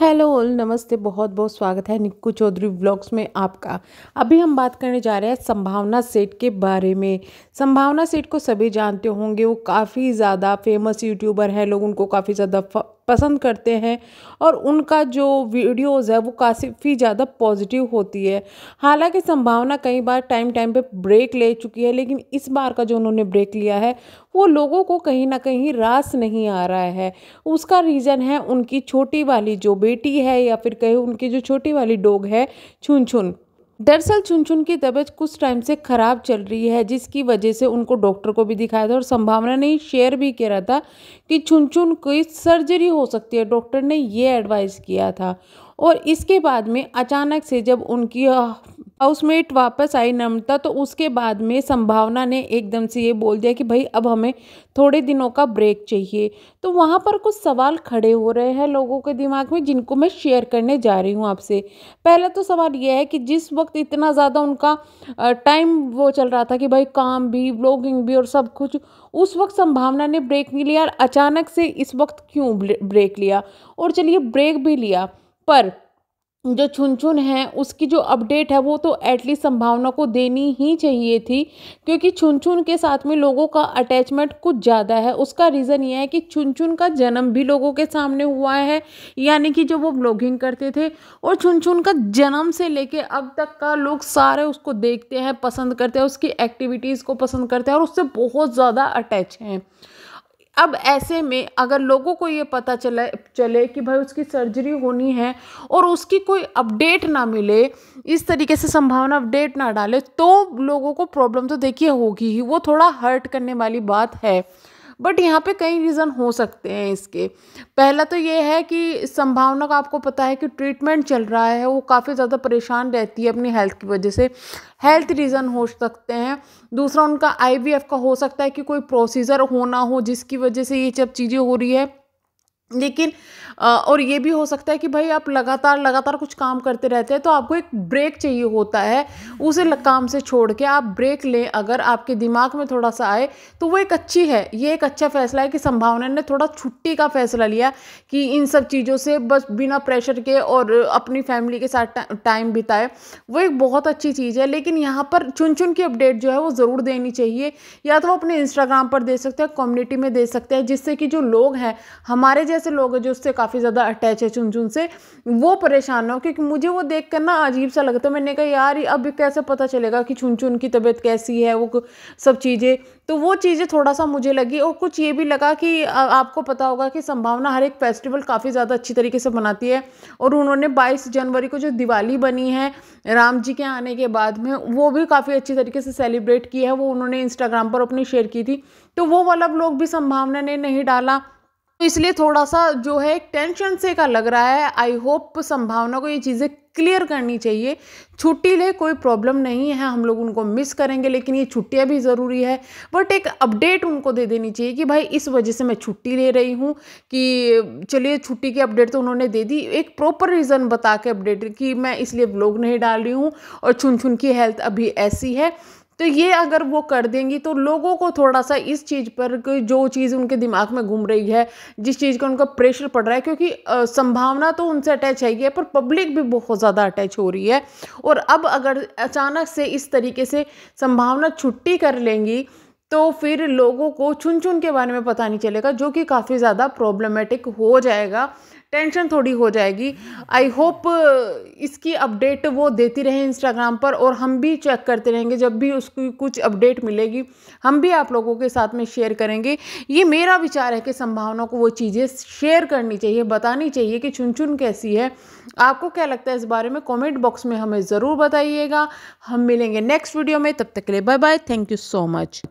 hello all नमस्ते बहुत बहुत स्वागत है निक्कू चौधरी ब्लॉग्स में आपका अभी हम बात करने जा रहे हैं संभावना सेठ के बारे में संभावना सेठ को सभी जानते होंगे वो काफ़ी ज़्यादा फेमस यूट्यूबर हैं लोग उनको काफ़ी ज़्यादा पसंद करते हैं और उनका जो वीडियोज़ है वो काफ़ी ज़्यादा पॉजिटिव होती है हालांकि संभावना कई बार टाइम टाइम पे ब्रेक ले चुकी है लेकिन इस बार का जो उन्होंने ब्रेक लिया है वो लोगों को कहीं ना कहीं रास नहीं आ रहा है उसका रीज़न है उनकी छोटी वाली जो बेटी है या फिर कहीं उनकी जो छोटी वाली डोग है छुन छुन दरअसल चुन की तबीयत कुछ टाइम से ख़राब चल रही है जिसकी वजह से उनको डॉक्टर को भी दिखाया था और संभावना नहीं शेयर भी कह रहा था कि चुन कोई सर्जरी हो सकती है डॉक्टर ने ये एडवाइस किया था और इसके बाद में अचानक से जब उनकी हाउसमेट वापस आई नम्रता तो उसके बाद में संभावना ने एकदम से ये बोल दिया कि भाई अब हमें थोड़े दिनों का ब्रेक चाहिए तो वहाँ पर कुछ सवाल खड़े हो रहे हैं लोगों के दिमाग में जिनको मैं शेयर करने जा रही हूँ आपसे पहला तो सवाल यह है कि जिस वक्त इतना ज़्यादा उनका टाइम वो चल रहा था कि भाई काम भी ब्लॉगिंग भी और सब कुछ उस वक्त संभावना ने ब्रेक नहीं लिया और अचानक से इस वक्त क्यों ब्रेक लिया और चलिए ब्रेक भी लिया पर जो छुन छुन है उसकी जो अपडेट है वो तो एटलीस्ट संभावना को देनी ही चाहिए थी क्योंकि छुन छुन के साथ में लोगों का अटैचमेंट कुछ ज़्यादा है उसका रीज़न ये है कि छुन छुन का जन्म भी लोगों के सामने हुआ है यानी कि जो वो ब्लॉगिंग करते थे और छुन छुन का जन्म से लेके अब तक का लोग सारे उसको देखते हैं पसंद करते हैं उसकी एक्टिविटीज़ को पसंद करते हैं और उससे बहुत ज़्यादा अटैच हैं अब ऐसे में अगर लोगों को ये पता चले चले कि भाई उसकी सर्जरी होनी है और उसकी कोई अपडेट ना मिले इस तरीके से संभावना अपडेट ना डाले तो लोगों को प्रॉब्लम तो देखिए होगी ही वो थोड़ा हर्ट करने वाली बात है बट यहाँ पे कई रीज़न हो सकते हैं इसके पहला तो ये है कि संभावना का आपको पता है कि ट्रीटमेंट चल रहा है वो काफ़ी ज़्यादा परेशान रहती है अपनी हेल्थ की वजह से हेल्थ रीज़न हो सकते हैं दूसरा उनका आई का हो सकता है कि कोई प्रोसीजर होना हो जिसकी वजह से ये सब चीज़ें हो रही है लेकिन और ये भी हो सकता है कि भाई आप लगातार लगातार कुछ काम करते रहते हैं तो आपको एक ब्रेक चाहिए होता है उसे काम से छोड़ के आप ब्रेक लें अगर आपके दिमाग में थोड़ा सा आए तो वो एक अच्छी है ये एक अच्छा फैसला है कि संभावना ने थोड़ा छुट्टी का फैसला लिया कि इन सब चीज़ों से बस बिना प्रेशर के और अपनी फैमिली के साथ टाइम बिताए वो एक बहुत अच्छी चीज़ है लेकिन यहाँ पर चुन चुन की अपडेट जो है वो ज़रूर देनी चाहिए या तो वो अपने इंस्टाग्राम पर दे सकते हैं कम्युनिटी में दे सकते हैं जिससे कि जो लोग हैं हमारे ऐसे लोग हैं जो उससे काफ़ी ज़्यादा अटैच है चुन चुन से वो परेशान हो क्योंकि मुझे वो देख कर ना अजीब सा लगता है मैंने कहा यार अब कैसे पता चलेगा कि चुन चुन की तबीयत कैसी है वो सब चीज़ें तो वो चीज़ें थोड़ा सा मुझे लगी और कुछ ये भी लगा कि आपको पता होगा कि संभावना हर एक फेस्टिवल काफ़ी ज़्यादा अच्छी तरीके से मनाती है और उन्होंने 22 जनवरी को जो दिवाली बनी है राम जी के आने के बाद में वो भी काफ़ी अच्छी तरीके से सेलिब्रेट की है वो उन्होंने इंस्टाग्राम पर अपनी शेयर की थी तो वो वाला ब्लॉग भी संभावना ने नहीं डाला तो इसलिए थोड़ा सा जो है टेंशन से का लग रहा है आई होप संभावना को ये चीज़ें क्लियर करनी चाहिए छुट्टी ले कोई प्रॉब्लम नहीं है हम लोग उनको मिस करेंगे लेकिन ये छुट्टियाँ भी ज़रूरी है बट एक अपडेट उनको दे देनी चाहिए कि भाई इस वजह से मैं छुट्टी ले रही हूँ कि चलिए छुट्टी की अपडेट तो उन्होंने दे दी एक प्रॉपर रीज़न बता के अपडेट कि मैं इसलिए ब्लॉग नहीं डाल रही हूँ और छुन छुन की हेल्थ अभी ऐसी है तो ये अगर वो कर देंगी तो लोगों को थोड़ा सा इस चीज़ पर जो चीज़ उनके दिमाग में घूम रही है जिस चीज़ का उनका प्रेशर पड़ रहा है क्योंकि आ, संभावना तो उनसे अटैच है ही है पर पब्लिक भी बहुत ज़्यादा अटैच हो रही है और अब अगर अचानक से इस तरीके से संभावना छुट्टी कर लेंगी तो फिर लोगों को चुन चुन के बारे में पता नहीं चलेगा जो कि काफ़ी ज़्यादा प्रॉब्लमेटिक हो जाएगा टेंशन थोड़ी हो जाएगी आई होप इसकी अपडेट वो देती रहे इंस्टाग्राम पर और हम भी चेक करते रहेंगे जब भी उसकी कुछ अपडेट मिलेगी हम भी आप लोगों के साथ में शेयर करेंगे ये मेरा विचार है कि संभावनाओं को वो चीज़ें शेयर करनी चाहिए बतानी चाहिए कि चुन चुन कैसी है आपको क्या लगता है इस बारे में कॉमेंट बॉक्स में हमें ज़रूर बताइएगा हम मिलेंगे नेक्स्ट वीडियो में तब तक के लिए bye bye thank you so much